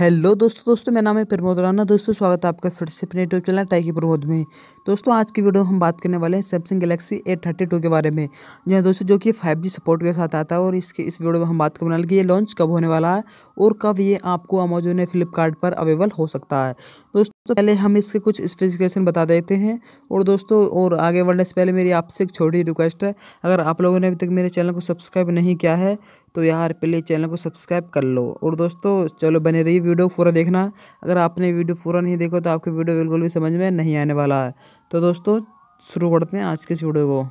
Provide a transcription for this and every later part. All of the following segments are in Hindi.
हेलो दोस्तों दोस्तों मेरा नाम है प्रमोद राना दोस्तों स्वागत है आपका फिर से अपने यूट्यूब चैनल टाइकी प्रमोद में दोस्तों आज की वीडियो हम बात करने वाले हैं Samsung Galaxy A thirty two के बारे में जो हाँ, दोस्तों जो कि फाइव जी सपोर्ट के साथ आता है और इसके इस वीडियो में हम बात करने वाले कि ये लॉन्च कब होने वाला है और कब ये आपको अमेजोन या फ्लिपकार्ट पर अवेलेबल हो सकता है दोस्तों पहले हम इसके कुछ स्पेसिफिकेशन बता देते हैं और दोस्तों और आगे बढ़ने से पहले मेरी आपसे एक छोटी रिक्वेस्ट है अगर आप लोगों ने अभी तक मेरे चैनल को सब्सक्राइब नहीं किया है तो यार पहले चैनल को सब्सक्राइब कर लो और दोस्तों चलो बने रही वीडियो पूरा देखना अगर आपने वीडियो पूरा नहीं देखो तो आपकी वीडियो बिल्कुल भी समझ में नहीं आने वाला है तो दोस्तों शुरू करते हैं आज के इस वीडियो को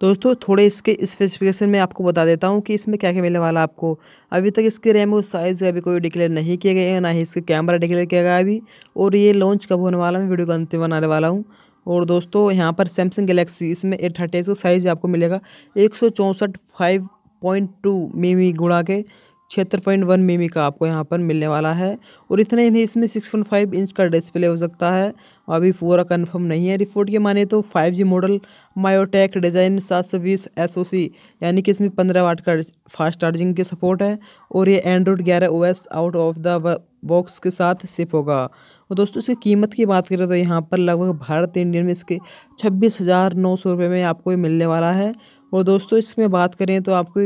दोस्तों थोड़े इसके स्पेसिफिकेशन में आपको बता देता हूँ कि इसमें क्या क्या मिलने वाला है आपको अभी तक इसके रैम और साइज़ का अभी कोई डिक्लेयर नहीं किया गया है ना ही इसके कैमरा डिक्लेयर किया गया अभी और ये लॉन्च कब होने वाला मैं वीडियो का अंतिम बनाने वाला हूँ और दोस्तों यहाँ पर सैमसंग गलेक्सी इसमें एट थर्टी का साइज़ आपको मिलेगा एक सौ चौंसठ फाइव पॉइंट टू मीमी गुणा के छिहत्तर पॉइंट वन मीमी का आपको यहाँ पर मिलने वाला है और इतने इन्हें इसमें सिक्स पॉइंट फाइव इंच का डिस्प्ले हो सकता है अभी पूरा कन्फर्म नहीं है रिपोर्ट के माने तो फाइव जी मॉडल मायोटेक डिज़ाइन सात सौ बीस एस ओ सी यानी कि इसमें पंद्रह वाट का फास्ट चार्जिंग की सपोर्ट है और ये एंड्रॉयड ग्यारह O S out of the box के साथ सिप होगा और दोस्तों इसकी कीमत की बात करें तो यहाँ पर लगभग भारत इंडियन में इसके छब्बीस हज़ार नौ सौ रुपये में आपको ये मिलने वाला है और दोस्तों इसमें बात करें तो आपको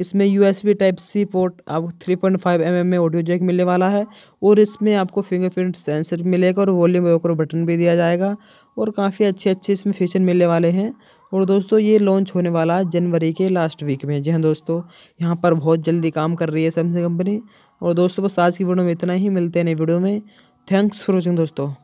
इसमें U S B type C port आपको three point five M M में ऑडियो जैक मिलने वाला है और इसमें आपको फिंगरप्रिंट सेंसर मिलेगा और वॉल्यूम वॉकर बटन भी दिया जाएगा और काफ़ी अच्छे अच्छे इसमें फीचर मिलने वाले हैं और दोस्तों ये लॉन्च होने वाला है जनवरी के लास्ट वीक में जी हाँ दोस्तों यहाँ पर बहुत जल्दी काम कर रही है सैमसंग कंपनी और दोस्तों बस आज की वीडियो में इतना ही मिलते हैं नई वीडियो में थैंक्स फॉर वॉचिंग दोस्तों